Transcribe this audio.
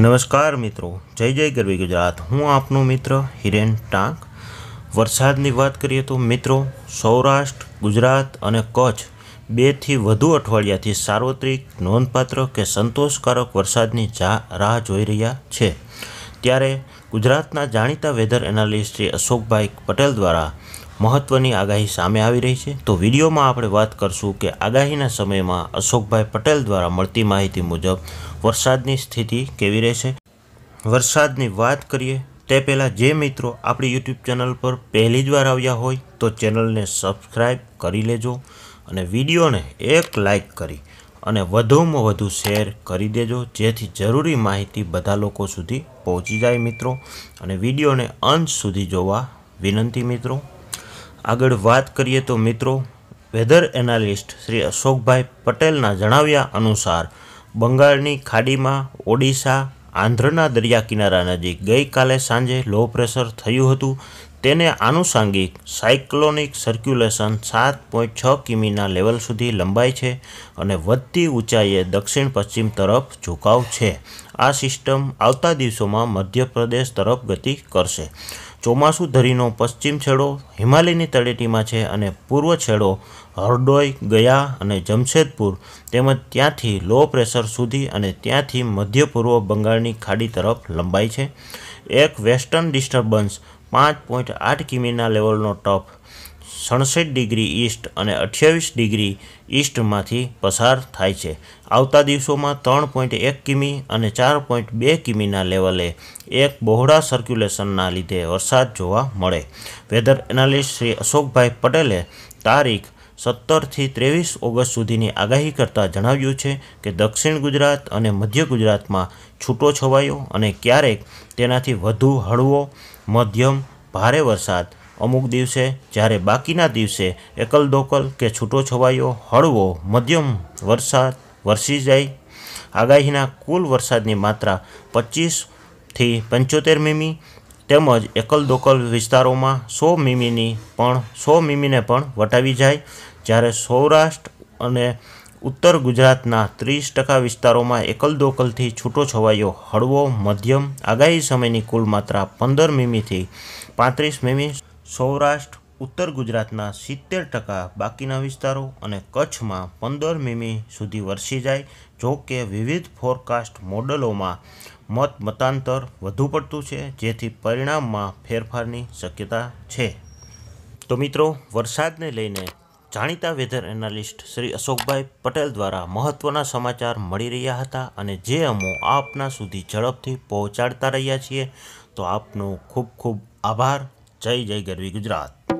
નમસ્કાર મિત્રો જય જય ગરવી ગુજરાત હું આપનો મિત્ર હિરેન ટાંક વરસાદની વાત કરીએ તો મિત્રો સૌરાષ્ટ્ર ગુજરાત અને કચ્છ બેથી વધુ અઠવાડિયાથી સાર્વત્રિક નોંધપાત્ર કે સંતોષકારક વરસાદની રાહ જોઈ રહ્યા છે ત્યારે ગુજરાતના જાણીતા વેધર એનાલિસ્ટ શ્રી અશોકભાઈ પટેલ દ્વારા મહત્વની આગાહી સામે આવી રહી છે તો વિડીયોમાં આપણે વાત કરશું કે આગાહીના સમયમાં અશોકભાઈ પટેલ દ્વારા મળતી માહિતી મુજબ વરસાદની સ્થિતિ કેવી રહેશે વરસાદની વાત કરીએ તે પહેલાં જે મિત્રો આપણી યુટ્યુબ ચેનલ પર પહેલી જ વાર આવ્યા હોય તો ચેનલને સબસ્ક્રાઈબ કરી લેજો અને વિડીયોને એક લાઈક કરી અને વધુમાં વધુ શેર કરી દેજો જેથી જરૂરી માહિતી બધા લોકો સુધી પહોંચી જાય મિત્રો અને વિડીયોને અંત સુધી જોવા વિનંતી મિત્રો આગળ વાત કરીએ તો મિત્રો વેધર એનાલિસ્ટ શ્રી અશોકભાઈ પટેલના જણાવ્યા અનુસાર બંગાળની ખાડીમાં ઓડિશા આંધ્રના દરિયા કિનારા નજીક ગઈકાલે સાંજે લો પ્રેશર થયું હતું તેને આનુષાંગિક સાયક્લોનિક સર્ક્યુલેશન સાત પોઈન્ટ છ કિમીના લેવલ સુધી લંબાય છે અને વધતી ઊંચાઈએ દક્ષિણ પશ્ચિમ તરફ ઝુકાવ છે આ સિસ્ટમ આવતા દિવસોમાં મધ્યપ્રદેશ તરફ ગતિ કરશે ચોમાસું ધરીનો પશ્ચિમ છેડો હિમાલયની તળેટીમાં છે અને પૂર્વ છેડો હરડોઈ ગયા અને જમશેદપુર તેમજ ત્યાંથી લો પ્રેશર સુધી અને ત્યાંથી મધ્ય પૂર્વ બંગાળની ખાડી તરફ લંબાય છે એક વેસ્ટર્ન ડિસ્ટર્બન્સ પાંચ પોઈન્ટ આઠ કિમીના લેવલનો ટપ સડસઠ ડિગ્રી ઈસ્ટ અને અઠ્યાવીસ ડિગ્રી ઈસ્ટમાંથી પસાર થાય છે આવતા દિવસોમાં ત્રણ પોઈન્ટ એક કિમી અને ચાર પોઈન્ટ બે કિમીના લેવલે એક બહોળા સર્ક્યુલેશનના લીધે વરસાદ જોવા મળે વેધર એનાલિસ્ટ શ્રી અશોકભાઈ પટેલે તારીખ સત્તરથી ત્રેવીસ ઓગસ્ટ સુધીની આગાહી કરતાં જણાવ્યું છે કે દક્ષિણ ગુજરાત અને મધ્ય ગુજરાતમાં છૂટો છવાયો અને ક્યારેક તેનાથી વધુ હળવો મધ્યમ ભારે વરસાદ અમુક દિવસે જ્યારે બાકીના દિવસે એકલદોકલ કે છૂટો છવાયો હળવો મધ્યમ વરસાદ વરસી જાય આગાહીના કુલ વરસાદની માત્રા પચીસથી પંચોતેર મીમી તેમજ એકલદોકલ વિસ્તારોમાં સો મીમીની પણ સો મીમીને પણ વટાવી જાય જ્યારે સૌરાષ્ટ્ર અને ઉત્તર ગુજરાતના ત્રીસ ટકા વિસ્તારોમાં એકલદોકલથી છૂટો છવાયો હળવો મધ્યમ આગાહી સમયની કુલ માત્રા પંદર મીમીથી પાંત્રીસ મીમી સૌરાષ્ટ્ર ઉત્તર ગુજરાતના સિત્તેર ટકા બાકીના વિસ્તારો અને કચ્છમાં પંદર મીમી સુધી વરસી જાય જો કે વિવિધ ફોરકાસ્ટ મોડલોમાં મત મતાંતર વધુ પડતું છે જેથી પરિણામમાં ફેરફારની શક્યતા છે તો મિત્રો વરસાદને લઈને જાણીતા વેધર એનાલિસ્ટ શ્રી અશોકભાઈ પટેલ દ્વારા મહત્વના સમાચાર મળી રહ્યા હતા અને જે અમો આપના સુધી ઝડપથી પહોંચાડતા રહ્યા છીએ તો આપનો ખૂબ ખૂબ આભાર જય જય ગરવી ગુજરાત